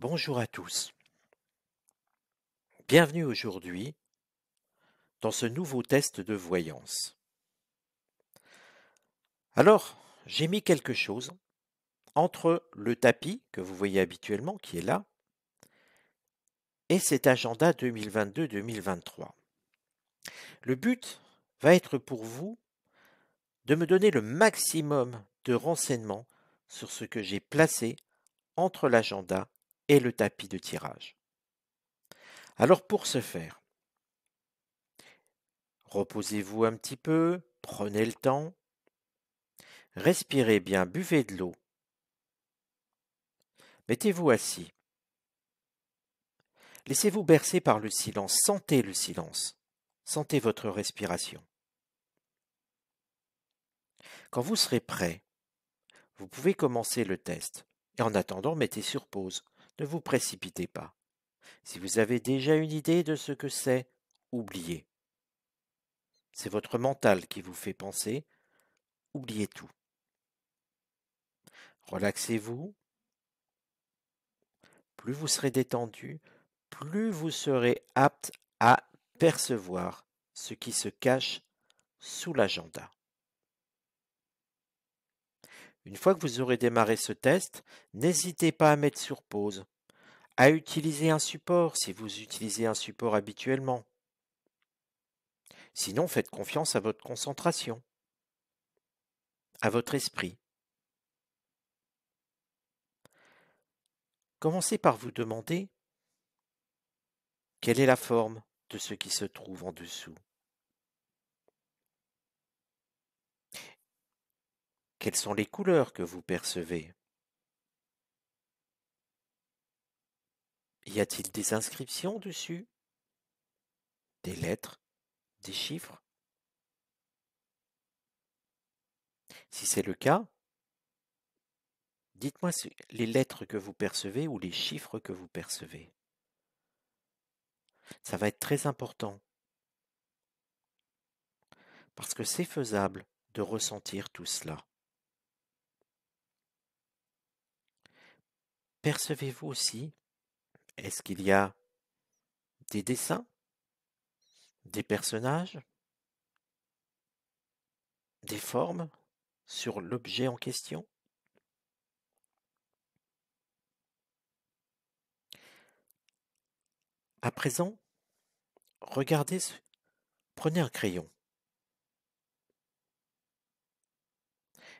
Bonjour à tous. Bienvenue aujourd'hui dans ce nouveau test de voyance. Alors, j'ai mis quelque chose entre le tapis que vous voyez habituellement, qui est là, et cet agenda 2022-2023. Le but va être pour vous de me donner le maximum de renseignements sur ce que j'ai placé entre l'agenda et le tapis de tirage. Alors pour ce faire, reposez-vous un petit peu, prenez le temps, respirez bien, buvez de l'eau, mettez-vous assis, laissez-vous bercer par le silence, sentez le silence, sentez votre respiration. Quand vous serez prêt, vous pouvez commencer le test. Et en attendant, mettez sur pause. Ne vous précipitez pas. Si vous avez déjà une idée de ce que c'est, oubliez. C'est votre mental qui vous fait penser, oubliez tout. Relaxez-vous. Plus vous serez détendu, plus vous serez apte à percevoir ce qui se cache sous l'agenda. Une fois que vous aurez démarré ce test, n'hésitez pas à mettre sur pause, à utiliser un support si vous utilisez un support habituellement. Sinon, faites confiance à votre concentration, à votre esprit. Commencez par vous demander quelle est la forme de ce qui se trouve en dessous. Quelles sont les couleurs que vous percevez Y a-t-il des inscriptions dessus Des lettres Des chiffres Si c'est le cas, dites-moi les lettres que vous percevez ou les chiffres que vous percevez. Ça va être très important. Parce que c'est faisable de ressentir tout cela. Percevez-vous aussi, est-ce qu'il y a des dessins, des personnages, des formes sur l'objet en question À présent, regardez, prenez un crayon.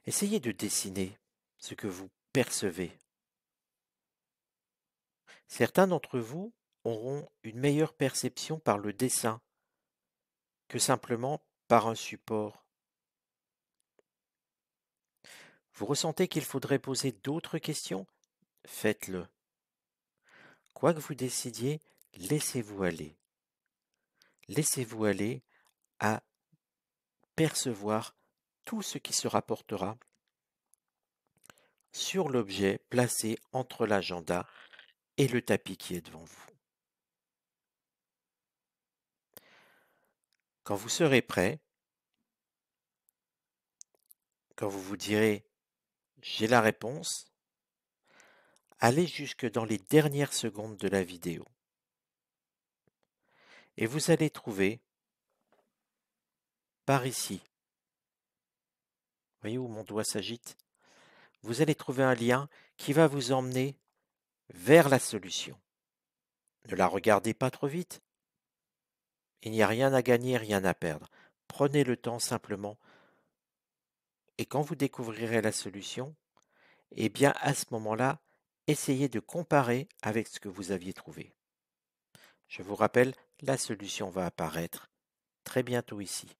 Essayez de dessiner ce que vous percevez Certains d'entre vous auront une meilleure perception par le dessin que simplement par un support. Vous ressentez qu'il faudrait poser d'autres questions Faites-le. Quoi que vous décidiez, laissez-vous aller. Laissez-vous aller à percevoir tout ce qui se rapportera sur l'objet placé entre l'agenda et le tapis qui est devant vous. Quand vous serez prêt, quand vous vous direz j'ai la réponse, allez jusque dans les dernières secondes de la vidéo. Et vous allez trouver par ici. Voyez où mon doigt s'agite Vous allez trouver un lien qui va vous emmener vers la solution. Ne la regardez pas trop vite. Il n'y a rien à gagner, rien à perdre. Prenez le temps simplement. Et quand vous découvrirez la solution, eh bien à ce moment-là, essayez de comparer avec ce que vous aviez trouvé. Je vous rappelle, la solution va apparaître très bientôt ici.